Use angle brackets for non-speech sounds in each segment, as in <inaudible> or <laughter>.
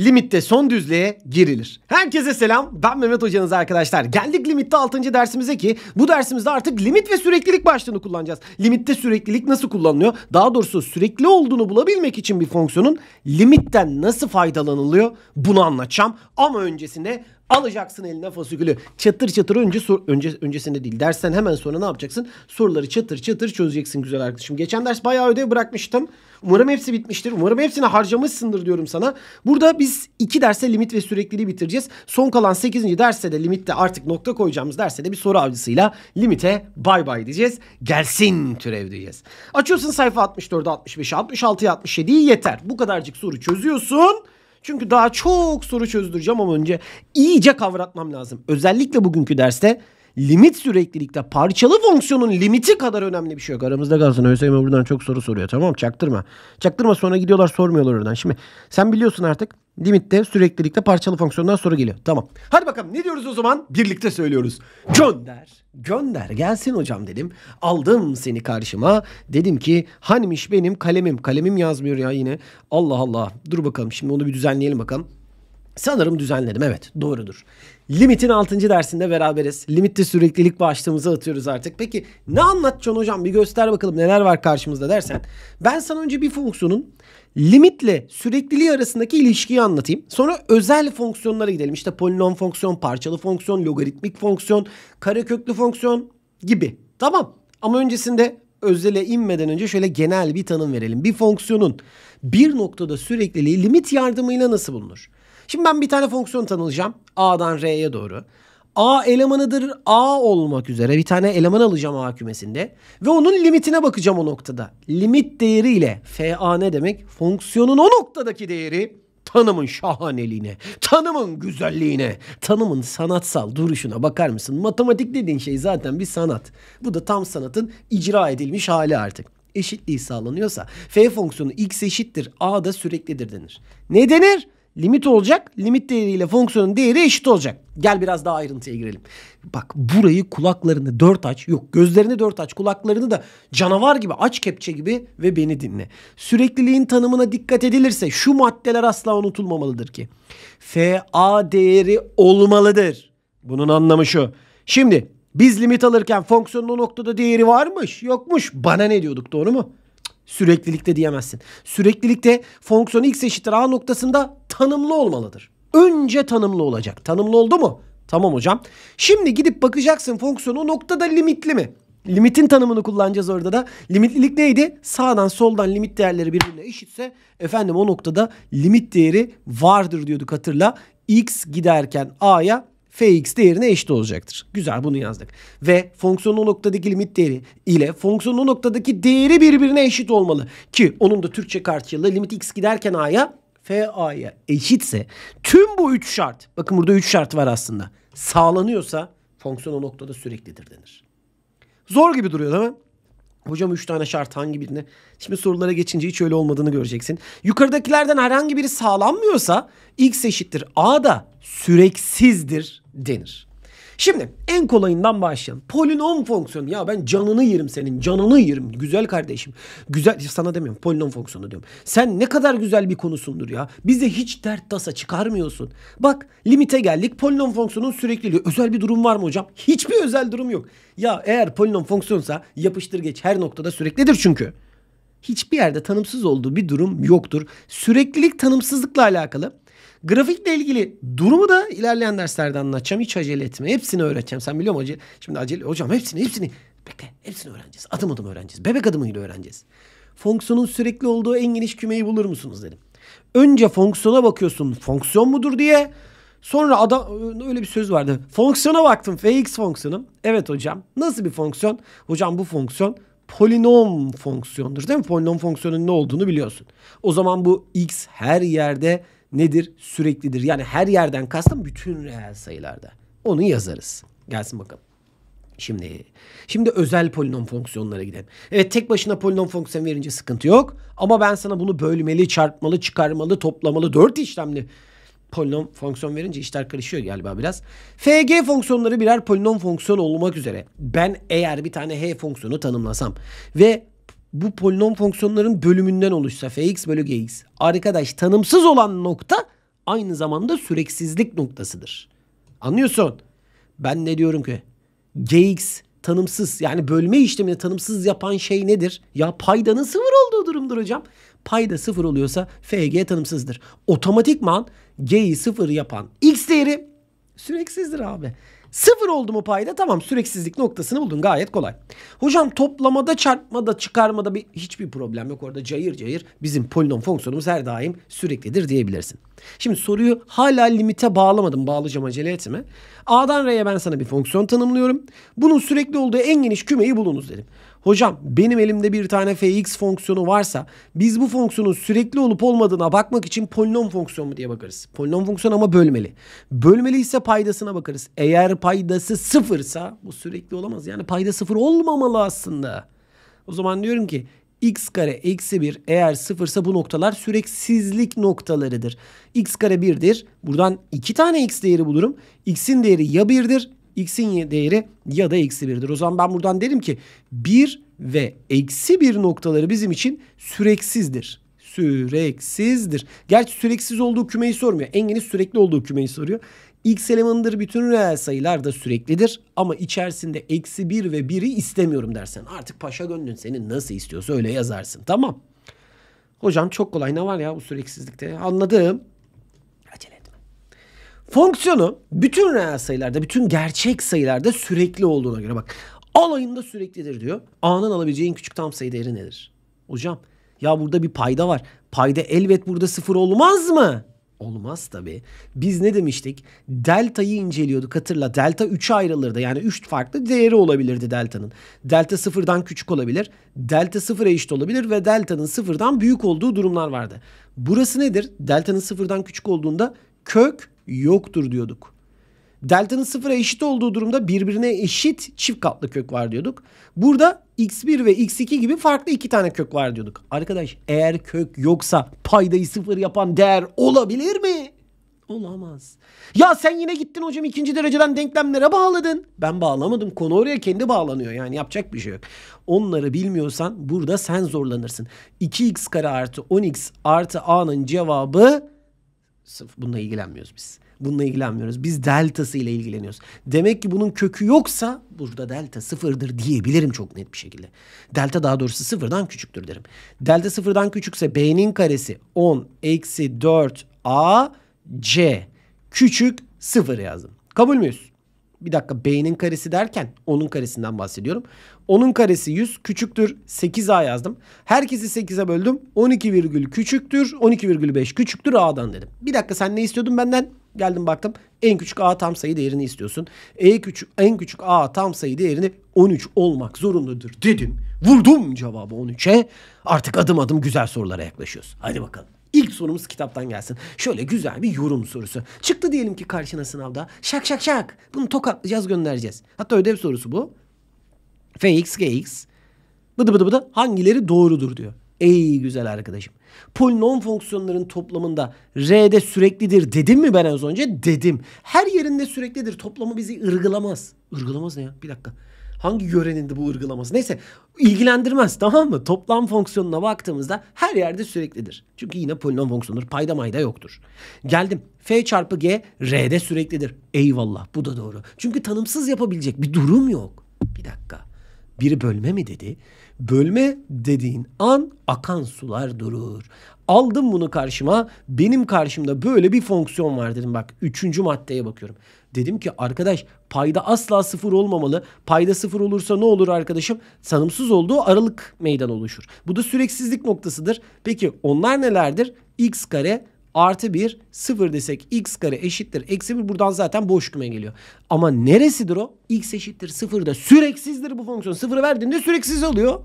limitte son düzlüğe girilir. Herkese selam. Ben Mehmet hocanız arkadaşlar. Geldik limitte 6. dersimize ki bu dersimizde artık limit ve süreklilik başlığını kullanacağız. Limitte süreklilik nasıl kullanılıyor? Daha doğrusu sürekli olduğunu bulabilmek için bir fonksiyonun limitten nasıl faydalanılıyor? Bunu anlatacağım. Ama öncesinde Alacaksın eline fasikülü. Çatır çatır önce sor, önce öncesinde değil. Dersten hemen sonra ne yapacaksın? Soruları çatır çatır çözeceksin güzel arkadaşım. Geçen ders bayağı ödev bırakmıştım. Umarım hepsi bitmiştir. Umarım hepsini harcamışsındır diyorum sana. Burada biz iki derse limit ve sürekliliği bitireceğiz. Son kalan 8. derste de limitte artık nokta koyacağımız derste de bir soru avcısıyla limite bay bay diyeceğiz. Gelsin türev diyeceğiz. Açıyorsun sayfa 64'e 65'e 66'ya 67'yi yeter. Bu kadarcık soru çözüyorsun. Çünkü daha çok soru çözdüreceğim ama önce iyice kavratmam lazım. Özellikle bugünkü derste limit süreklilikte parçalı fonksiyonun limiti kadar önemli bir şey yok. Aramızda kalsın. Hüseyin buradan çok soru soruyor. Tamam çaktırma. Çaktırma sonra gidiyorlar sormuyorlar oradan. Şimdi sen biliyorsun artık limitte süreklilikte parçalı fonksiyondan soru geliyor. Tamam. Hadi bakalım ne diyoruz o zaman? Birlikte söylüyoruz. Gönder. Gönder gelsin hocam dedim. Aldım seni karşıma. Dedim ki hanimiş benim kalemim. Kalemim yazmıyor ya yine. Allah Allah. Dur bakalım şimdi onu bir düzenleyelim bakalım. Sanırım düzenledim evet doğrudur. Limit'in 6. dersinde beraberiz. Limit'te süreklilik başlığımızı atıyoruz artık. Peki ne anlatacaksın hocam bir göster bakalım neler var karşımızda dersen. Ben sana önce bir fonksiyonun limitle sürekliliği arasındaki ilişkiyi anlatayım. Sonra özel fonksiyonlara gidelim. İşte polinom fonksiyon, parçalı fonksiyon, logaritmik fonksiyon, kareköklü fonksiyon gibi. Tamam ama öncesinde özele inmeden önce şöyle genel bir tanım verelim. Bir fonksiyonun bir noktada sürekliliği limit yardımıyla nasıl bulunur? Şimdi ben bir tane fonksiyon tanılacağım. A'dan R'ye doğru. A elemanıdır A olmak üzere bir tane eleman alacağım A kümesinde ve onun limitine bakacağım o noktada. Limit değeriyle FA ne demek? Fonksiyonun o noktadaki değeri tanımın şahaneliğine, tanımın güzelliğine, tanımın sanatsal duruşuna bakar mısın? Matematik dediğin şey zaten bir sanat. Bu da tam sanatın icra edilmiş hali artık. Eşitliği sağlanıyorsa f fonksiyonu x eşittir a da süreklidir denir. Ne denir? limit olacak. Limit değeriyle fonksiyonun değeri eşit olacak. Gel biraz daha ayrıntıya girelim. Bak burayı kulaklarını dört aç. Yok gözlerini dört aç. Kulaklarını da canavar gibi aç kepçe gibi ve beni dinle. Sürekliliğin tanımına dikkat edilirse şu maddeler asla unutulmamalıdır ki. FA değeri olmalıdır. Bunun anlamı şu. Şimdi biz limit alırken fonksiyonun o noktada değeri varmış yokmuş. Bana ne diyorduk doğru mu? Süreklilikte diyemezsin. Süreklilikte fonksiyon x eşittir a noktasında tanımlı olmalıdır. Önce tanımlı olacak. Tanımlı oldu mu? Tamam hocam. Şimdi gidip bakacaksın fonksiyonu noktada limitli mi? Limitin tanımını kullanacağız orada da. Limitlilik neydi? Sağdan soldan limit değerleri birbirine eşitse efendim o noktada limit değeri vardır diyorduk hatırla. X giderken A'ya fx değerine eşit olacaktır. Güzel bunu yazdık. Ve fonksiyonun noktadaki limit değeri ile fonksiyonun noktadaki değeri birbirine eşit olmalı. Ki onun da Türkçe karşılığı limit x giderken a'ya f a'ya eşitse tüm bu üç şart bakın burada üç şart var aslında sağlanıyorsa fonksiyon o noktada süreklidir denir. Zor gibi duruyor değil mi? Hocam 3 tane şart hangi birine? Şimdi sorulara geçince hiç öyle olmadığını göreceksin. Yukarıdakilerden herhangi biri sağlanmıyorsa x eşittir a da süreksizdir denir. Şimdi en kolayından başlayalım. Polinom fonksiyonu. Ya ben canını yerim senin. Canını yerim. Güzel kardeşim. Güzel sana demiyorum. Polinom fonksiyonu diyorum. Sen ne kadar güzel bir konusundur ya. Bize hiç dert tasa çıkarmıyorsun. Bak limite geldik. Polinom fonksiyonun sürekliliği. Özel bir durum var mı hocam? Hiçbir özel durum yok. Ya eğer polinom fonksiyonsa yapıştır geç her noktada süreklidir çünkü hiçbir yerde tanımsız olduğu bir durum yoktur. Süreklilik tanımsızlıkla alakalı. Grafikle ilgili durumu da ilerleyen derslerde anlatacağım. Hiç acele etme. Hepsini öğreteceğim. Sen biliyor musun Şimdi acele. Hocam hepsini hepsini. Bekle. Hepsini öğreneceğiz. Adım adım öğreneceğiz. Bebek adımıyla öğreneceğiz. Fonksiyonun sürekli olduğu en geniş kümeyi bulur musunuz dedim. Önce fonksiyona bakıyorsun. Fonksiyon mudur diye. Sonra adam öyle bir söz vardı. Fonksiyona baktım. Fx fonksiyonu. Evet hocam. Nasıl bir fonksiyon? Hocam bu fonksiyon polinom fonksiyondur değil mi? Polinom fonksiyonun ne olduğunu biliyorsun. O zaman bu x her yerde nedir? Süreklidir. Yani her yerden kastım bütün reel sayılarda. Onu yazarız. Gelsin bakalım. Şimdi şimdi özel polinom fonksiyonlara gidelim. Evet tek başına polinom fonksiyon verince sıkıntı yok. Ama ben sana bunu bölmeli, çarpmalı, çıkarmalı, toplamalı, dört işlemli polinom fonksiyon verince işler karışıyor galiba biraz. FG fonksiyonları birer polinom fonksiyon olmak üzere ben eğer bir tane H fonksiyonu tanımlasam ve bu polinom fonksiyonların bölümünden oluşsa fx bölü gx arkadaş tanımsız olan nokta aynı zamanda süreksizlik noktasıdır. Anlıyorsun? Ben ne diyorum ki? gx tanımsız yani bölme işlemini tanımsız yapan şey nedir? Ya paydanın sıfır olduğu durumdur hocam. Payda sıfır oluyorsa fg tanımsızdır. Otomatikman g'yi sıfır yapan x değeri süreksizdir abi. Sıfır oldu mu payda tamam süreksizlik noktasını buldun gayet kolay. Hocam toplamada çarpmada çıkarmada bir, hiçbir problem yok orada cayır cayır bizim polinom fonksiyonumuz her daim süreklidir diyebilirsin. Şimdi soruyu hala limite bağlamadım bağlayacağım acele etme. A'dan R'ye ben sana bir fonksiyon tanımlıyorum. Bunun sürekli olduğu en geniş kümeyi bulunuz dedim. Hocam benim elimde bir tane fx fonksiyonu varsa biz bu fonksiyonun sürekli olup olmadığına bakmak için polinom fonksiyon mu diye bakarız. Polinom fonksiyon ama bölmeli. Bölmeli ise paydasına bakarız. Eğer paydası sıfırsa bu sürekli olamaz. Yani payda sıfır olmamalı aslında. O zaman diyorum ki x kare eksi 1 eğer sıfırsa bu noktalar süreksizlik noktalarıdır. x kare 1'dir. Buradan iki tane x değeri bulurum. x'in değeri ya 1'dir x'in değeri ya da eksi 1'dir. O zaman ben buradan derim ki 1 ve eksi 1 noktaları bizim için süreksizdir. Süreksizdir. Gerçi süreksiz olduğu kümeyi sormuyor. Enginin sürekli olduğu kümeyi soruyor. X elemanıdır bütün reel sayılar da süreklidir ama içerisinde eksi 1 ve 1'i istemiyorum dersen artık paşa gönlün seni. nasıl istiyorsa öyle yazarsın tamam. Hocam çok kolay ne var ya bu süreksizlikte anladım. Fonksiyonu bütün reel sayılarda, bütün gerçek sayılarda sürekli olduğuna göre bak. Alayında süreklidir diyor. A'nın alabileceği en küçük tam sayı değeri nedir? Hocam ya burada bir payda var. Payda elbet burada sıfır olmaz mı? Olmaz tabi. Biz ne demiştik? Delta'yı inceliyorduk hatırla. Delta 3'e ayrılırdı. Yani 3 farklı değeri olabilirdi delta'nın. Delta sıfırdan küçük olabilir. Delta sıfıra eşit olabilir ve delta'nın sıfırdan büyük olduğu durumlar vardı. Burası nedir? Delta'nın sıfırdan küçük olduğunda kök yoktur diyorduk. Delta'nın sıfıra eşit olduğu durumda birbirine eşit çift katlı kök var diyorduk. Burada x1 ve x2 gibi farklı iki tane kök var diyorduk. Arkadaş eğer kök yoksa paydayı sıfır yapan değer olabilir mi? Olamaz. Ya sen yine gittin hocam ikinci dereceden denklemlere bağladın. Ben bağlamadım. Konu oraya kendi bağlanıyor. Yani yapacak bir şey yok. Onları bilmiyorsan burada sen zorlanırsın. 2x kare artı 10x artı a'nın cevabı Sırf bununla ilgilenmiyoruz biz. Bununla ilgilenmiyoruz. Biz deltası ile ilgileniyoruz. Demek ki bunun kökü yoksa burada delta sıfırdır diyebilirim çok net bir şekilde. Delta daha doğrusu sıfırdan küçüktür derim. Delta sıfırdan küçükse b'nin karesi 10 eksi 4 a c küçük sıfır yazdım. Kabul müyüz? bir dakika b'nin karesi derken onun karesinden bahsediyorum. Onun karesi 100 küçüktür 8a yazdım. Herkesi 8'e böldüm. 12 virgül küçüktür 12 virgül 5 küçüktür a'dan dedim. Bir dakika sen ne istiyordun benden? Geldim baktım en küçük a tam sayı değerini istiyorsun. E küçük, en küçük a tam sayı değerini 13 olmak zorundadır dedim. Vurdum cevabı 13'e. Artık adım adım güzel sorulara yaklaşıyoruz. Hadi bakalım. İlk sorumuz kitaptan gelsin. Şöyle güzel bir yorum sorusu. Çıktı diyelim ki karşına sınavda. Şak şak şak. Bunu tokatlayacağız göndereceğiz. Hatta ödev sorusu bu. Fx, gx. Bıdı bıdı bıdı hangileri doğrudur diyor. Ey güzel arkadaşım. Polinom fonksiyonların toplamında R'de süreklidir dedim mi ben az önce? Dedim. Her yerinde süreklidir. Toplamı bizi ırgılamaz. Irgılamaz ne ya? Bir dakika. Hangi yörenin bu ırgılaması? Neyse ilgilendirmez tamam mı? Toplam fonksiyonuna baktığımızda her yerde süreklidir. Çünkü yine polinom fonksiyonudur. Payda mayda yoktur. Geldim. F çarpı G R'de süreklidir. Eyvallah bu da doğru. Çünkü tanımsız yapabilecek bir durum yok. Bir dakika. Biri bölme mi dedi? Bölme dediğin an akan sular durur. Aldım bunu karşıma. Benim karşımda böyle bir fonksiyon var dedim. Bak üçüncü maddeye bakıyorum. Dedim ki arkadaş payda asla sıfır olmamalı. Payda sıfır olursa ne olur arkadaşım? Tanımsız olduğu aralık meydan oluşur. Bu da süreksizlik noktasıdır. Peki onlar nelerdir? x kare artı 1 sıfır desek x kare eşittir eksi 1 buradan zaten boş küme geliyor. Ama neresidir o? x eşittir 0 da süreksizdir bu fonksiyon. Sıfırı verdiğinde süreksiz oluyor.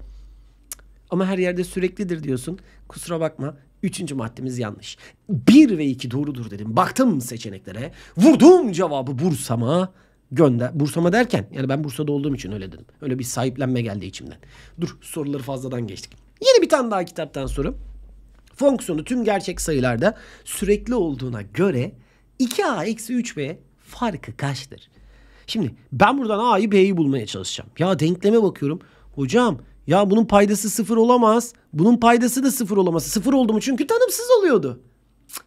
Ama her yerde süreklidir diyorsun. Kusura bakma. Üçüncü maddemiz yanlış. Bir ve iki doğrudur dedim. Baktım seçeneklere. Vurdum cevabı Bursa'ma gönder. Bursa'ma derken yani ben Bursa'da olduğum için öyle dedim. Öyle bir sahiplenme geldi içimden. Dur soruları fazladan geçtik. Yeni bir tane daha kitaptan soru. Fonksiyonu tüm gerçek sayılarda sürekli olduğuna göre 2a eksi 3b farkı kaçtır? Şimdi ben buradan a'yı b'yi bulmaya çalışacağım. Ya denkleme bakıyorum. Hocam ya bunun paydası sıfır olamaz. Bunun paydası da sıfır olamaz. Sıfır oldu mu? Çünkü tanımsız oluyordu. Cık.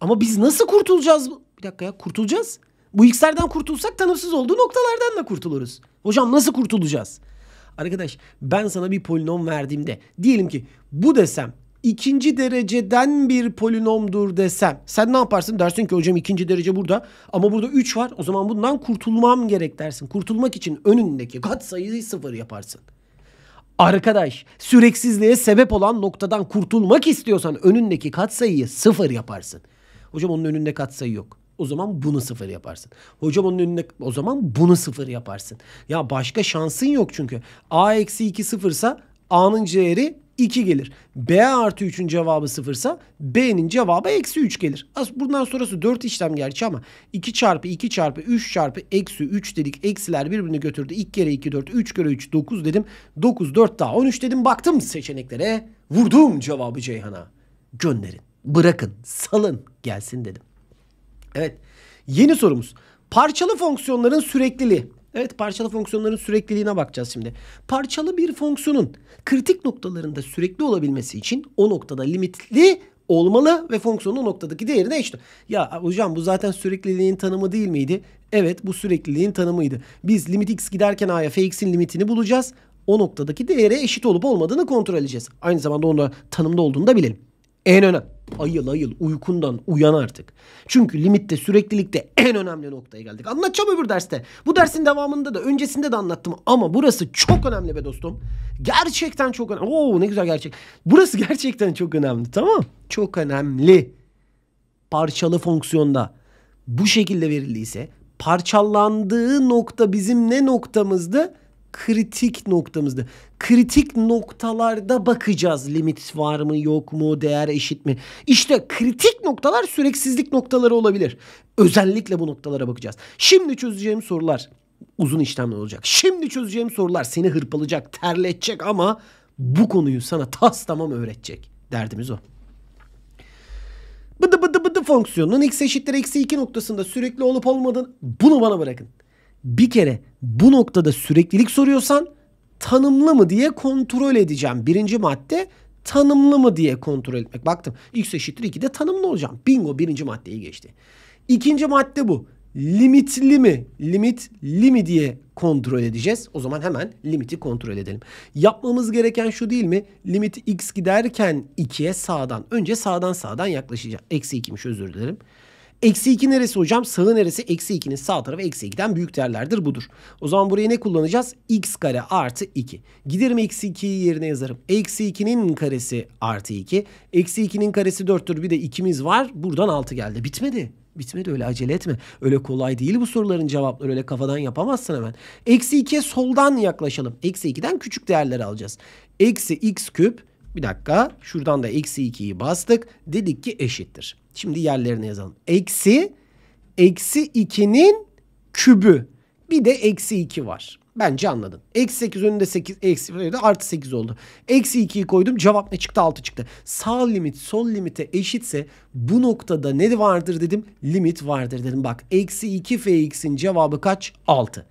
Ama biz nasıl kurtulacağız? Bir dakika ya kurtulacağız. Bu x'lerden kurtulsak tanımsız olduğu noktalardan da kurtuluruz. Hocam nasıl kurtulacağız? Arkadaş ben sana bir polinom verdiğimde diyelim ki bu desem ikinci dereceden bir polinomdur desem. Sen ne yaparsın? Dersin ki hocam ikinci derece burada ama burada 3 var. O zaman bundan kurtulmam gerek dersin. Kurtulmak için önündeki kat katsayıyı sıfır yaparsın. Arkadaş süreksizliğe sebep olan noktadan kurtulmak istiyorsan önündeki katsayıyı sıfır yaparsın. Hocam onun önünde katsayı yok. O zaman bunu sıfır yaparsın. Hocam onun önüne o zaman bunu sıfır yaparsın. Ya başka şansın yok çünkü. A eksi 2 sıfırsa A'nın değeri 2 gelir. B artı 3'ün cevabı 0 ise B'nin cevabı eksi 3 gelir. As, bundan sonrası 4 işlem gerçi ama 2 çarpı 2 çarpı 3 çarpı eksi 3 dedik. Eksiler birbirini götürdü. 2 kere 2 4, 3 kere 3 9 dedim. 9 4 daha 13 dedim. Baktım seçeneklere. Vurdum cevabı Ceyhan'a. Gönderin, bırakın, salın gelsin dedim. Evet. Yeni sorumuz. Parçalı fonksiyonların sürekliliği. Evet parçalı fonksiyonların sürekliliğine bakacağız şimdi. Parçalı bir fonksiyonun kritik noktalarında sürekli olabilmesi için o noktada limitli olmalı ve fonksiyonun o noktadaki değerine eşit. Ya hocam bu zaten sürekliliğin tanımı değil miydi? Evet bu sürekliliğin tanımıydı. Biz limit x giderken a'ya fx'in limitini bulacağız. O noktadaki değere eşit olup olmadığını kontrol edeceğiz. Aynı zamanda onu tanımda olduğunu da bilelim. En önemli. Ayıl ayıl uykundan uyan artık. Çünkü limitte süreklilikte en önemli noktaya geldik. Anlatacağım öbür derste. Bu dersin devamında da öncesinde de anlattım ama burası çok önemli be dostum. Gerçekten çok önemli. Oo ne güzel gerçek. Burası <laughs> gerçekten çok önemli tamam. Çok önemli. Parçalı fonksiyonda bu şekilde verildiyse parçalandığı nokta bizim ne noktamızdı? kritik noktamızda. Kritik noktalarda bakacağız limit var mı yok mu değer eşit mi? İşte kritik noktalar süreksizlik noktaları olabilir. Özellikle bu noktalara bakacağız. Şimdi çözeceğim sorular uzun işlemler olacak. Şimdi çözeceğim sorular seni hırpalayacak, terletecek ama bu konuyu sana tas tamam öğretecek. Derdimiz o. Bıdı bıdı bıdı fonksiyonunun x eşittir eksi 2 noktasında sürekli olup olmadığını bunu bana bırakın. Bir kere bu noktada süreklilik soruyorsan tanımlı mı diye kontrol edeceğim. Birinci madde tanımlı mı diye kontrol etmek. Baktım x eşittir 2'de tanımlı olacağım. Bingo birinci maddeyi geçti. İkinci madde bu. Limitli mi? limitli mi diye kontrol edeceğiz. O zaman hemen limiti kontrol edelim. Yapmamız gereken şu değil mi? Limit x giderken 2'ye sağdan. Önce sağdan sağdan yaklaşacağım. Eksi 2'miş özür dilerim. Eksi 2 neresi hocam? Sağı neresi? Eksi 2'nin sağ tarafı eksi 2'den büyük değerlerdir budur. O zaman buraya ne kullanacağız? x kare artı 2. Giderim eksi 2'yi yerine yazarım. Eksi 2'nin karesi artı 2. Eksi 2'nin karesi 4'tür. Bir de 2'miz var. Buradan 6 geldi. Bitmedi. Bitmedi öyle acele etme. Öyle kolay değil bu soruların cevapları. Öyle kafadan yapamazsın hemen. Eksi 2'ye soldan yaklaşalım. Eksi 2'den küçük değerleri alacağız. Eksi x küp bir dakika şuradan da eksi 2'yi bastık. Dedik ki eşittir. Şimdi yerlerine yazalım. Eksi, eksi 2'nin kübü. Bir de eksi 2 var. Bence anladın. Eksi 8 önünde 8, eksi önünde artı 8 oldu. Eksi 2'yi koydum cevap ne çıktı? 6 çıktı. Sağ limit sol limite eşitse bu noktada ne vardır dedim? Limit vardır dedim. Bak eksi 2 fx'in cevabı kaç? 6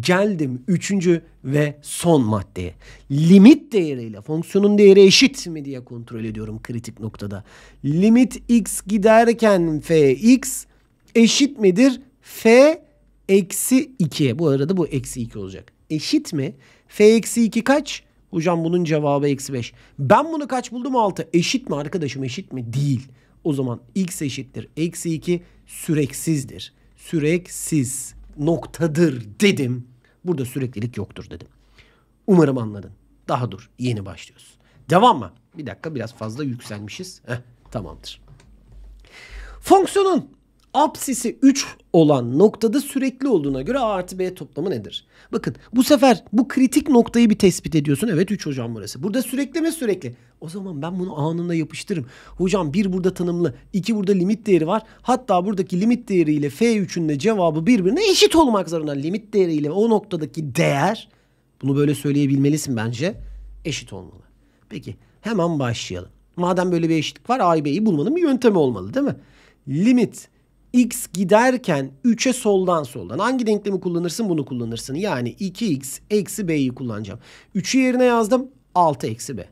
geldim üçüncü ve son maddeye. Limit değeriyle fonksiyonun değeri eşit mi diye kontrol ediyorum kritik noktada. Limit x giderken fx eşit midir? f eksi 2. Bu arada bu eksi 2 olacak. Eşit mi? f eksi 2 kaç? Hocam bunun cevabı eksi 5. Ben bunu kaç buldum? 6. Eşit mi arkadaşım eşit mi? Değil. O zaman x eşittir. Eksi 2 süreksizdir. Süreksiz noktadır dedim. Burada süreklilik yoktur dedim. Umarım anladın. Daha dur. Yeni başlıyoruz. Devam mı? Bir dakika biraz fazla yükselmişiz. Heh, tamamdır. Fonksiyonun Apsisi 3 olan noktada sürekli olduğuna göre A artı B toplamı nedir? Bakın bu sefer bu kritik noktayı bir tespit ediyorsun. Evet 3 hocam burası. Burada sürekli mi sürekli? O zaman ben bunu anında yapıştırırım. Hocam 1 burada tanımlı, 2 burada limit değeri var. Hatta buradaki limit değeriyle F3'ün de cevabı birbirine eşit olmak zorunda. Limit değeriyle o noktadaki değer bunu böyle söyleyebilmelisin bence. Eşit olmalı. Peki hemen başlayalım. Madem böyle bir eşitlik var A B'yi bulmanın bir yöntemi olmalı değil mi? Limit x giderken 3'e soldan soldan. Hangi denklemi kullanırsın bunu kullanırsın. Yani 2x eksi b'yi kullanacağım. 3'ü yerine yazdım. 6 eksi b.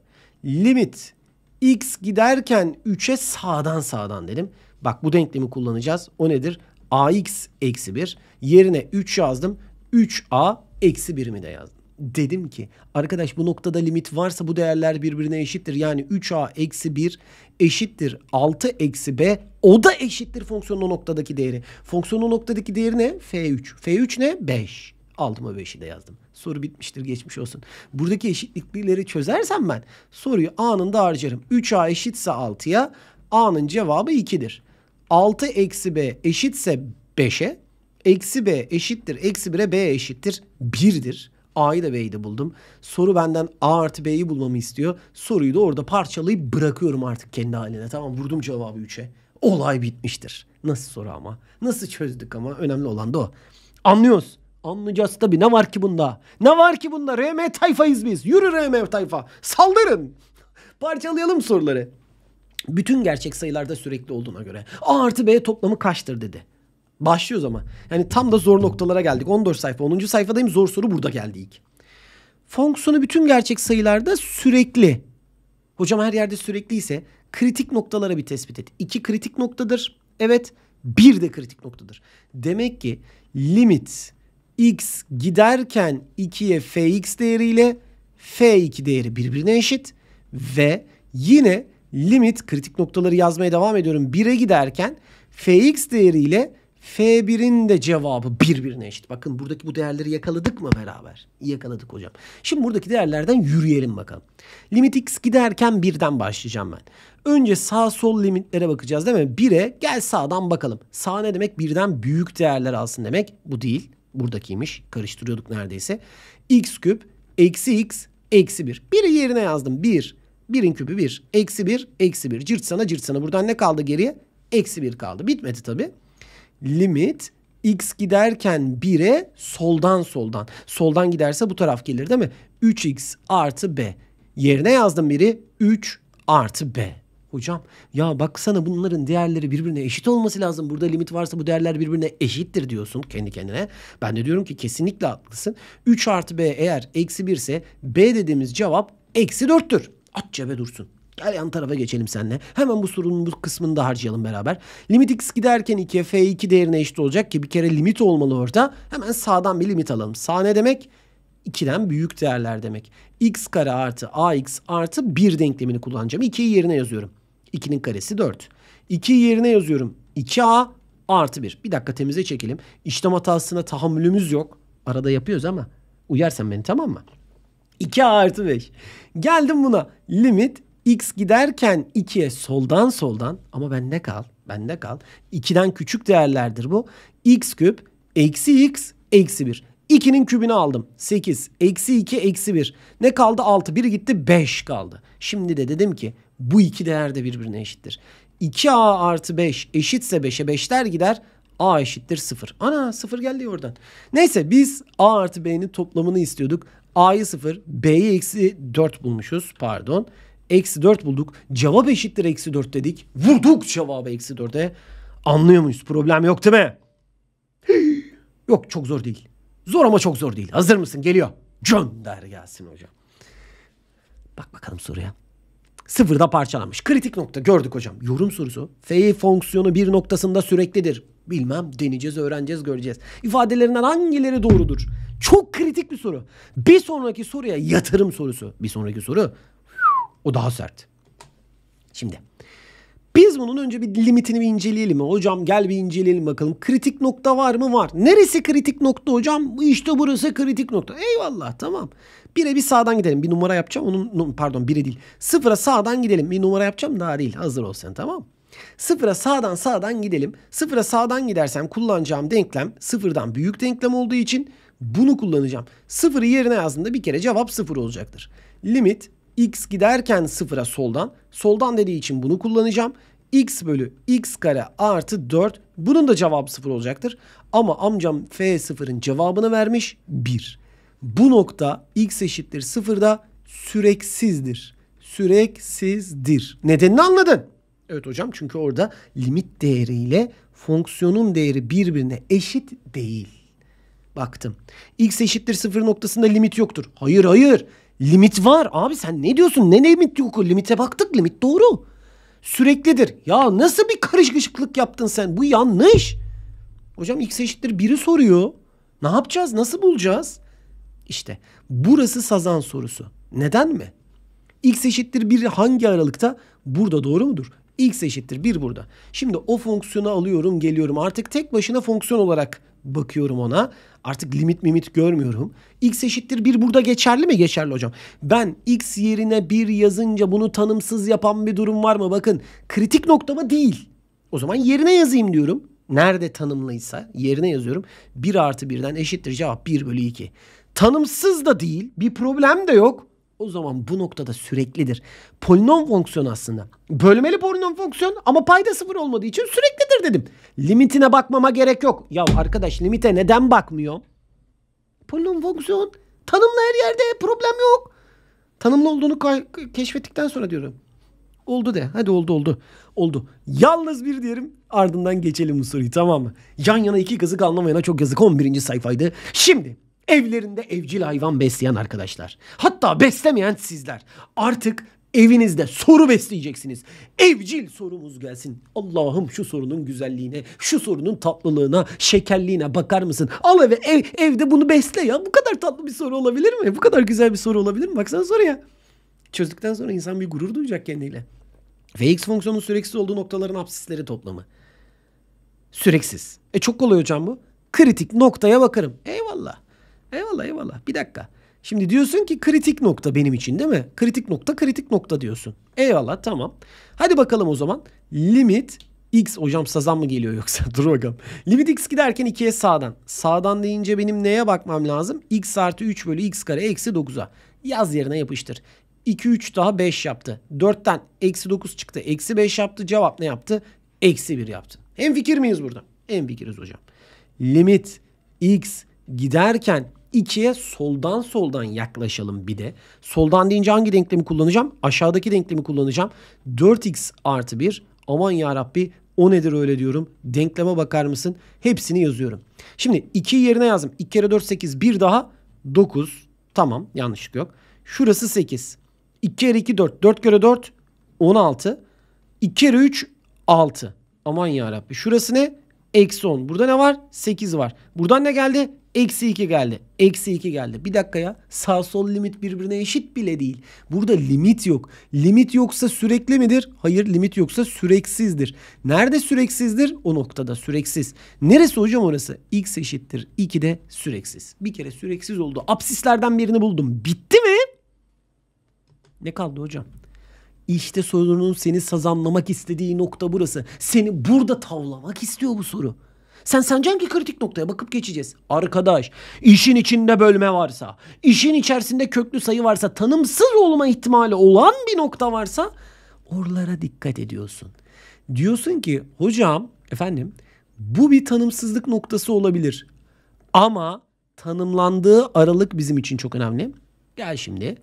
Limit x giderken 3'e sağdan sağdan dedim. Bak bu denklemi kullanacağız. O nedir? ax eksi 1. Yerine 3 yazdım. 3a eksi 1'imi de yazdım dedim ki arkadaş bu noktada limit varsa bu değerler birbirine eşittir. Yani 3a eksi 1 eşittir 6 eksi b o da eşittir fonksiyonun o noktadaki değeri. Fonksiyonun o noktadaki değeri ne? f3. f3 ne? 5. Aldım o 5'i de yazdım. Soru bitmiştir geçmiş olsun. Buradaki eşitlikleri çözersem ben soruyu anında harcarım. 3a eşitse 6'ya a'nın cevabı 2'dir. 6 eksi b eşitse 5'e. Eksi b eşittir. Eksi 1'e b eşittir. 1'dir. A'yı da B'yi de buldum. Soru benden A artı B'yi bulmamı istiyor. Soruyu da orada parçalayıp bırakıyorum artık kendi haline. Tamam vurdum cevabı 3'e. Olay bitmiştir. Nasıl soru ama? Nasıl çözdük ama? Önemli olan da o. Anlıyoruz. Anlayacağız tabii. Ne var ki bunda? Ne var ki bunda? RM tayfayız biz. Yürü RM tayfa. Saldırın. <laughs> Parçalayalım soruları. Bütün gerçek sayılarda sürekli olduğuna göre A artı B toplamı kaçtır dedi. Başlıyoruz ama. Yani tam da zor noktalara geldik. 14 sayfa 10. sayfadayım zor soru burada geldi ilk. Fonksiyonu bütün gerçek sayılarda sürekli. Hocam her yerde sürekli ise kritik noktalara bir tespit et. 2 kritik noktadır. Evet. Bir de kritik noktadır. Demek ki limit x giderken 2'ye fx değeriyle f2 değeri birbirine eşit ve yine limit kritik noktaları yazmaya devam ediyorum. 1'e giderken fx değeriyle F1'in de cevabı birbirine eşit. Bakın buradaki bu değerleri yakaladık mı beraber? Yakaladık hocam. Şimdi buradaki değerlerden yürüyelim bakalım. Limit x giderken birden başlayacağım ben. Önce sağ sol limitlere bakacağız değil mi? 1'e gel sağdan bakalım. Sağ ne demek? Birden büyük değerler alsın demek. Bu değil. Buradakiymiş. Karıştırıyorduk neredeyse. x küp eksi x eksi 1. 1'i yerine yazdım. 1. 1'in küpü 1. Eksi 1. Eksi 1. Cırt sana cırt sana. Buradan ne kaldı geriye? Eksi 1 kaldı. Bitmedi tabii limit x giderken 1'e soldan soldan. Soldan giderse bu taraf gelir değil mi? 3x artı b. Yerine yazdım biri 3 artı b. Hocam ya baksana bunların değerleri birbirine eşit olması lazım. Burada limit varsa bu değerler birbirine eşittir diyorsun kendi kendine. Ben de diyorum ki kesinlikle haklısın. 3 artı b eğer eksi 1 ise b dediğimiz cevap eksi 4'tür. At cebe dursun. Gel yan tarafa geçelim seninle. Hemen bu sorunun bu kısmını da harcayalım beraber. Limit x giderken 2 f2 değerine eşit olacak ki bir kere limit olmalı orada. Hemen sağdan bir limit alalım. Sağ ne demek? 2'den büyük değerler demek. x kare artı ax artı 1 denklemini kullanacağım. 2'yi yerine yazıyorum. 2'nin karesi 4. 2'yi yerine yazıyorum. 2a artı 1. Bir dakika temize çekelim. İşlem hatasına tahammülümüz yok. Arada yapıyoruz ama uyarsan beni tamam mı? 2 a artı 5. Geldim buna. Limit X giderken 2'ye soldan soldan ama bende kal, bende kal. 2'den küçük değerlerdir bu. X küp eksi X eksi 1. 2'nin kübünü aldım. 8. Eksi 2 eksi 1. Ne kaldı? 6. 1 gitti 5 kaldı. Şimdi de dedim ki bu iki değer de birbirine eşittir. 2A artı 5 eşitse 5'e 5'ler gider. A eşittir 0. Ana 0 geldi oradan. Neyse biz A artı B'nin toplamını istiyorduk. A'yı 0, B'yi eksi 4 bulmuşuz. Pardon. Eksi 4 bulduk. Cevap eşittir eksi 4 dedik. Vurduk cevabı eksi 4'e. Anlıyor muyuz? Problem yok değil mi? <gasps> Yok çok zor değil. Zor ama çok zor değil. Hazır mısın? Geliyor. Gönder gelsin hocam. Bak bakalım soruya. Sıfırda parçalanmış. Kritik nokta gördük hocam. Yorum sorusu. F fonksiyonu bir noktasında süreklidir. Bilmem deneyeceğiz, öğreneceğiz, göreceğiz. İfadelerinden hangileri doğrudur? Çok kritik bir soru. Bir sonraki soruya yatırım sorusu. Bir sonraki soru o daha sert. Şimdi biz bunun önce bir limitini bir inceleyelim. Hocam gel bir inceleyelim bakalım. Kritik nokta var mı? Var. Neresi kritik nokta hocam? İşte burası kritik nokta. Eyvallah tamam. Bire bir sağdan gidelim. Bir numara yapacağım. Onun pardon bire değil. Sıfıra sağdan gidelim. Bir numara yapacağım daha değil. Hazır ol sen tamam Sıfıra sağdan sağdan gidelim. Sıfıra sağdan gidersem kullanacağım denklem sıfırdan büyük denklem olduğu için bunu kullanacağım. Sıfırı yerine yazdığımda bir kere cevap sıfır olacaktır. Limit x giderken sıfıra soldan. Soldan dediği için bunu kullanacağım. x bölü x kare artı 4. Bunun da cevabı sıfır olacaktır. Ama amcam f sıfırın cevabını vermiş 1. Bu nokta x eşittir sıfırda süreksizdir. Süreksizdir. Nedenini anladın. Evet hocam çünkü orada limit değeriyle fonksiyonun değeri birbirine eşit değil. Baktım. X eşittir sıfır noktasında limit yoktur. Hayır hayır. Limit var. Abi sen ne diyorsun? Ne limit yok? Limite baktık. Limit doğru. Süreklidir. Ya nasıl bir karışıklık yaptın sen? Bu yanlış. Hocam x eşittir biri soruyor. Ne yapacağız? Nasıl bulacağız? İşte burası sazan sorusu. Neden mi? x eşittir 1 hangi aralıkta? Burada doğru mudur? x eşittir 1 burada. Şimdi o fonksiyonu alıyorum geliyorum. Artık tek başına fonksiyon olarak bakıyorum ona. Artık limit mimit görmüyorum. X eşittir 1 burada geçerli mi? Geçerli hocam. Ben X yerine 1 yazınca bunu tanımsız yapan bir durum var mı? Bakın kritik noktama değil. O zaman yerine yazayım diyorum. Nerede tanımlıysa yerine yazıyorum. 1 artı 1'den eşittir cevap 1 bölü 2. Tanımsız da değil. Bir problem de yok. O zaman bu noktada süreklidir. Polinom fonksiyonu aslında. Bölmeli polinom fonksiyon ama payda sıfır olmadığı için süreklidir dedim. Limitine bakmama gerek yok. Ya arkadaş limite neden bakmıyor? Polinom fonksiyon tanımlı her yerde problem yok. Tanımlı olduğunu keşfettikten sonra diyorum. Oldu de. Hadi oldu oldu. Oldu. Yalnız bir diyelim ardından geçelim bu soruyu tamam mı? Yan yana iki kızık anlamayana çok yazık 11. sayfaydı. Şimdi Evlerinde evcil hayvan besleyen arkadaşlar. Hatta beslemeyen sizler. Artık evinizde soru besleyeceksiniz. Evcil sorumuz gelsin. Allah'ım şu sorunun güzelliğine, şu sorunun tatlılığına, şekerliğine bakar mısın? Al eve, ev, evde bunu besle ya. Bu kadar tatlı bir soru olabilir mi? Bu kadar güzel bir soru olabilir mi? Baksana soruya. Çözdükten sonra insan bir gurur duyacak kendiyle. Vx fonksiyonun süreksiz olduğu noktaların apsisleri toplamı. Süreksiz. E çok kolay hocam bu. Kritik noktaya bakarım. Eyvallah. Eyvallah eyvallah. Bir dakika. Şimdi diyorsun ki kritik nokta benim için değil mi? Kritik nokta kritik nokta diyorsun. Eyvallah tamam. Hadi bakalım o zaman. Limit x hocam sazan mı geliyor yoksa? <laughs> Dur bakalım. Limit x giderken 2'ye sağdan. Sağdan deyince benim neye bakmam lazım? x artı 3 bölü x kare eksi 9'a. Yaz yerine yapıştır. 2 3 daha 5 yaptı. 4'ten eksi 9 çıktı. Eksi 5 yaptı. Cevap ne yaptı? Eksi 1 yaptı. Hem fikir miyiz burada? Hem fikiriz hocam. Limit x giderken 2'ye soldan soldan yaklaşalım bir de. Soldan deyince hangi denklemi kullanacağım? Aşağıdaki denklemi kullanacağım. 4x artı 1 aman yarabbi o nedir öyle diyorum. Denkleme bakar mısın? Hepsini yazıyorum. Şimdi 2'yi yerine yazdım. 2 kere 4 8 bir daha 9. Tamam yanlışlık yok. Şurası 8. 2 kere 2 4. 4 kere 4 16. 2 kere 3 6. Aman yarabbi. Şurası ne? Eksi 10. Burada ne var? 8 var. Buradan ne geldi? Eksi 2 geldi. Eksi 2 geldi. Bir dakika ya. Sağ sol limit birbirine eşit bile değil. Burada limit yok. Limit yoksa sürekli midir? Hayır limit yoksa süreksizdir. Nerede süreksizdir? O noktada süreksiz. Neresi hocam orası? X eşittir. 2 de süreksiz. Bir kere süreksiz oldu. apsislerden birini buldum. Bitti mi? Ne kaldı hocam? İşte sorunun seni sazanlamak istediği nokta burası. Seni burada tavlamak istiyor bu soru. Sen sancan ki kritik noktaya bakıp geçeceğiz. Arkadaş işin içinde bölme varsa, işin içerisinde köklü sayı varsa, tanımsız olma ihtimali olan bir nokta varsa oralara dikkat ediyorsun. Diyorsun ki hocam efendim bu bir tanımsızlık noktası olabilir. Ama tanımlandığı aralık bizim için çok önemli. Gel şimdi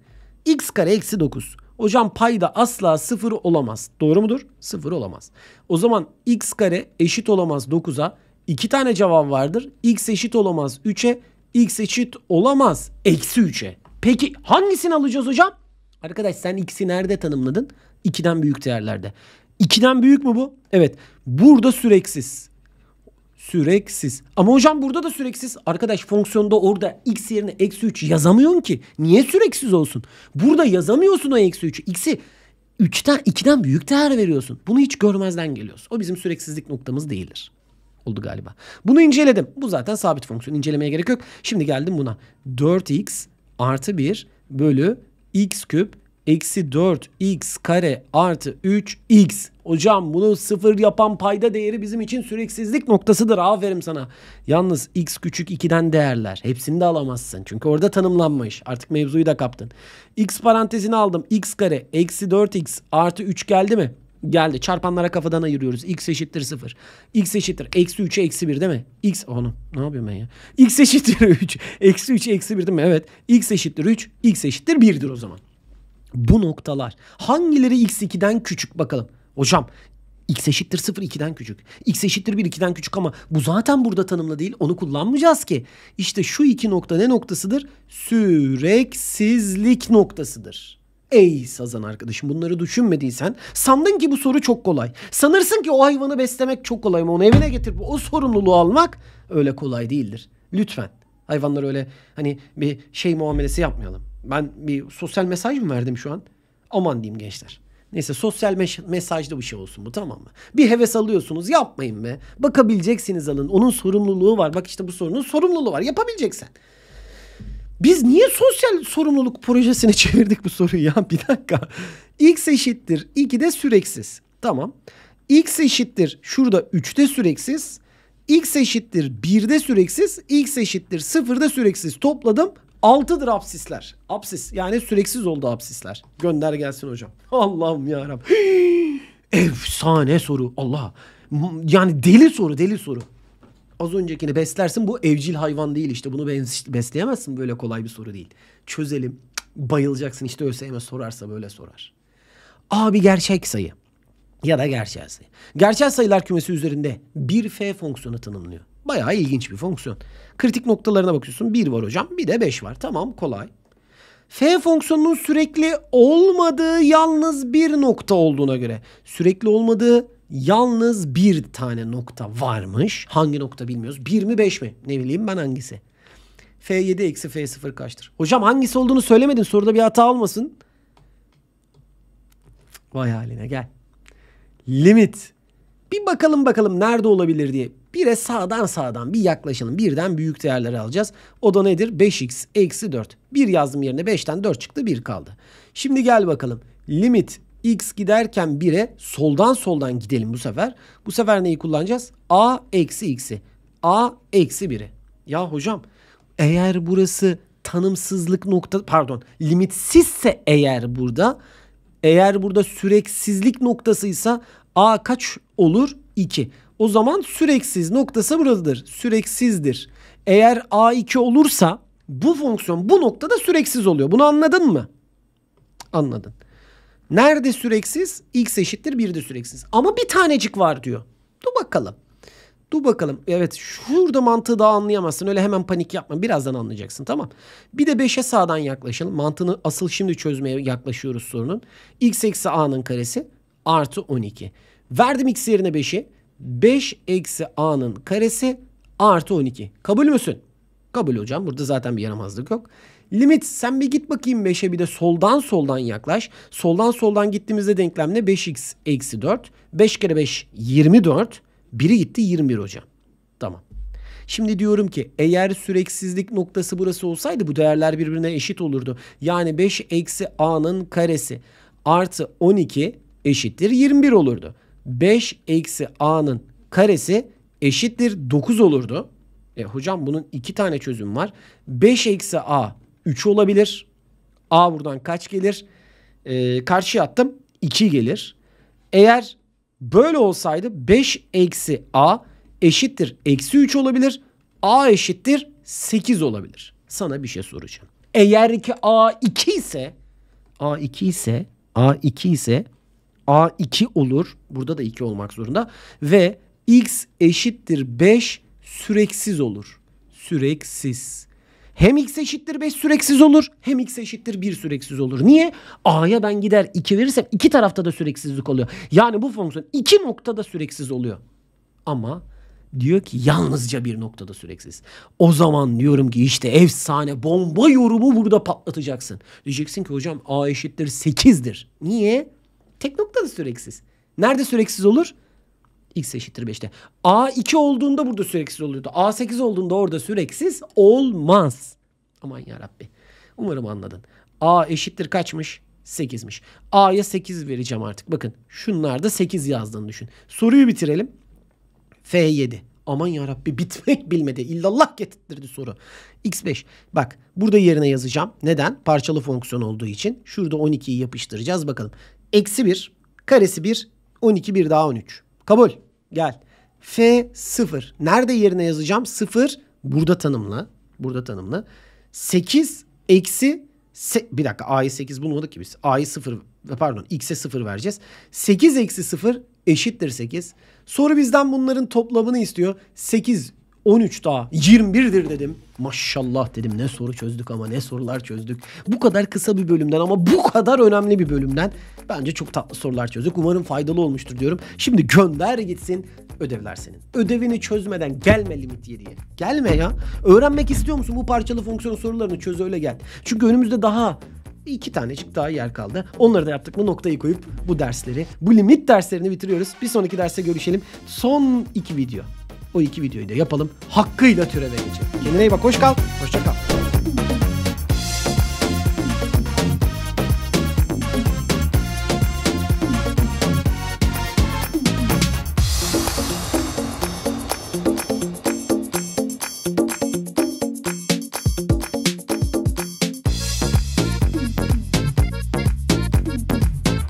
x kare eksi 9. Hocam payda asla sıfır olamaz. Doğru mudur? Sıfır olamaz. O zaman x kare eşit olamaz 9'a. İki tane cevap vardır. x eşit olamaz 3'e. x eşit olamaz eksi 3'e. Peki hangisini alacağız hocam? Arkadaş sen x'i nerede tanımladın? 2'den büyük değerlerde. 2'den büyük mü bu? Evet. Burada süreksiz süreksiz. Ama hocam burada da süreksiz. Arkadaş fonksiyonda orada x yerine eksi 3 yazamıyorsun ki. Niye süreksiz olsun? Burada yazamıyorsun o eksi 3'ü. X'i 3'ten 2'den büyük değer veriyorsun. Bunu hiç görmezden geliyorsun. O bizim süreksizlik noktamız değildir. Oldu galiba. Bunu inceledim. Bu zaten sabit fonksiyon. İncelemeye gerek yok. Şimdi geldim buna. 4x artı 1 bölü x küp eksi 4x kare artı 3x. Hocam bunu sıfır yapan payda değeri bizim için süreksizlik noktasıdır. Aferin sana. Yalnız x küçük 2'den değerler. Hepsini de alamazsın. Çünkü orada tanımlanmış. Artık mevzuyu da kaptın. x parantezini aldım. x kare eksi 4x artı 3 geldi mi? Geldi. Çarpanlara kafadan ayırıyoruz. X eşittir 0. X eşittir. Eksi 3'e eksi 1 değil mi? X. Onu. Ne yapıyorum ben ya? X eşittir 3. Eksi 3'e eksi 1 değil mi? Evet. X eşittir 3. X eşittir 1'dir o zaman bu noktalar hangileri x2'den küçük bakalım. Hocam x eşittir 0 2'den küçük. x eşittir 1 2'den küçük ama bu zaten burada tanımlı değil. Onu kullanmayacağız ki. İşte şu iki nokta ne noktasıdır? Süreksizlik noktasıdır. Ey sazan arkadaşım bunları düşünmediysen sandın ki bu soru çok kolay. Sanırsın ki o hayvanı beslemek çok kolay mı? Onu evine getirip o sorumluluğu almak öyle kolay değildir. Lütfen hayvanlar öyle hani bir şey muamelesi yapmayalım. Ben bir sosyal mesaj mı verdim şu an? Aman diyeyim gençler. Neyse sosyal mes- mesajlı bir şey olsun bu tamam mı? Bir heves alıyorsunuz yapmayın be. Bakabileceksiniz alın. Onun sorumluluğu var. Bak işte bu sorunun sorumluluğu var. Yapabileceksen. Biz niye sosyal sorumluluk projesine <laughs> çevirdik bu soruyu ya? Bir dakika. X eşittir iki de süreksiz. Tamam. X eşittir şurada 3'te süreksiz. X eşittir 1'de süreksiz. X eşittir 0'da süreksiz topladım. Altıdır absisler. Absis yani süreksiz oldu absisler. Gönder gelsin hocam. <laughs> Allah'ım ya Rab. <gasps> Efsane soru. Allah. Yani deli soru, deli soru. Az öncekini beslersin bu evcil hayvan değil işte. Bunu besleyemezsin böyle kolay bir soru değil. Çözelim. Bayılacaksın işte ÖSYM sorarsa böyle sorar. Abi gerçek sayı ya da gerçel sayı. Gerçel sayılar kümesi üzerinde bir f fonksiyonu tanımlıyor. Bayağı ilginç bir fonksiyon. Kritik noktalarına bakıyorsun. 1 var hocam bir de 5 var. Tamam kolay. F fonksiyonunun sürekli olmadığı yalnız bir nokta olduğuna göre sürekli olmadığı yalnız bir tane nokta varmış. Hangi nokta bilmiyoruz. 1 mi 5 mi? Ne bileyim ben hangisi. F7 eksi F0 kaçtır? Hocam hangisi olduğunu söylemedin. Soruda bir hata olmasın. Vay haline gel limit. Bir bakalım bakalım nerede olabilir diye. Bire sağdan sağdan bir yaklaşalım. Birden büyük değerleri alacağız. O da nedir? 5x eksi 4. 1 yazdım yerine 5'ten 4 çıktı 1 kaldı. Şimdi gel bakalım. Limit x giderken 1'e soldan soldan gidelim bu sefer. Bu sefer neyi kullanacağız? a eksi x'i. a eksi 1'i. Ya hocam eğer burası tanımsızlık nokta pardon limitsizse eğer burada eğer burada süreksizlik noktasıysa A kaç olur? 2. O zaman süreksiz noktası buradadır. Süreksizdir. Eğer A2 olursa bu fonksiyon bu noktada süreksiz oluyor. Bunu anladın mı? Anladın. Nerede süreksiz? X eşittir 1'de süreksiz. Ama bir tanecik var diyor. Dur bakalım. Dur bakalım. Evet şurada mantığı daha anlayamazsın. Öyle hemen panik yapma. Birazdan anlayacaksın tamam. Bir de 5'e sağdan yaklaşalım. Mantığını asıl şimdi çözmeye yaklaşıyoruz sorunun. X eksi A'nın karesi artı 12. Verdim x yerine 5'i. 5 eksi a'nın karesi artı 12. Kabul müsün? Kabul hocam. Burada zaten bir yaramazlık yok. Limit sen bir git bakayım 5'e bir de soldan soldan yaklaş. Soldan soldan gittiğimizde denklem ne? 5x eksi 4. 5 kere 5 24. Biri gitti 21 hocam. Tamam. Şimdi diyorum ki eğer süreksizlik noktası burası olsaydı bu değerler birbirine eşit olurdu. Yani 5 eksi a'nın karesi artı 12 eşittir 21 olurdu. 5 eksi a'nın karesi eşittir 9 olurdu. E hocam bunun iki tane çözüm var. 5 eksi a 3 olabilir. A buradan kaç gelir? E, karşıya attım 2 gelir. Eğer böyle olsaydı 5 eksi a eşittir eksi 3 olabilir. A eşittir 8 olabilir. Sana bir şey soracağım. Eğer ki A 2 ise A 2 ise A 2 ise A2 olur. Burada da 2 olmak zorunda. Ve x eşittir 5 süreksiz olur. Süreksiz. Hem x eşittir 5 süreksiz olur hem x eşittir 1 süreksiz olur. Niye? A'ya ben gider 2 verirsem iki tarafta da süreksizlik oluyor. Yani bu fonksiyon iki noktada süreksiz oluyor. Ama diyor ki yalnızca bir noktada süreksiz. O zaman diyorum ki işte efsane bomba yorumu burada patlatacaksın. Diyeceksin ki hocam A eşittir 8'dir. Niye? Tek nokta da süreksiz. Nerede süreksiz olur? x eşittir 5'te. A2 olduğunda burada süreksiz oluyordu. A8 olduğunda orada süreksiz olmaz. Aman yarabbi. Umarım anladın. A eşittir kaçmış? 8'miş. A'ya 8 vereceğim artık. Bakın şunlarda 8 yazdığını düşün. Soruyu bitirelim. F7. Aman yarabbi bitmek bilmedi. İllallah getirtirdi soru. X5. Bak burada yerine yazacağım. Neden? Parçalı fonksiyon olduğu için. Şurada 12'yi yapıştıracağız. Bakalım. Eksi 1. Karesi 1. 12 1 daha 13. Kabul. Gel. F 0. Nerede yerine yazacağım? 0. Burada tanımla. Burada tanımla. 8 eksi se, bir dakika a'yı 8 bulmadık ki biz. A'yı 0 pardon x'e 0 vereceğiz. 8 eksi 0 eşittir 8. Soru bizden bunların toplamını istiyor. 8 13 daha 21'dir dedim. Maşallah dedim ne soru çözdük ama ne sorular çözdük. Bu kadar kısa bir bölümden ama bu kadar önemli bir bölümden bence çok tatlı sorular çözdük. Umarım faydalı olmuştur diyorum. Şimdi gönder gitsin ödevler senin. Ödevini çözmeden gelme limit 7'ye. Gelme ya. Öğrenmek istiyor musun bu parçalı fonksiyon sorularını çöz öyle gel. Çünkü önümüzde daha iki tanecik daha yer kaldı. Onları da yaptık mı noktayı koyup bu dersleri, bu limit derslerini bitiriyoruz. Bir sonraki derste görüşelim. Son iki video. O iki videoyu da yapalım. Hakkıyla türeve geçelim. Kendine iyi bak. Hoş kal. Hoşça kal.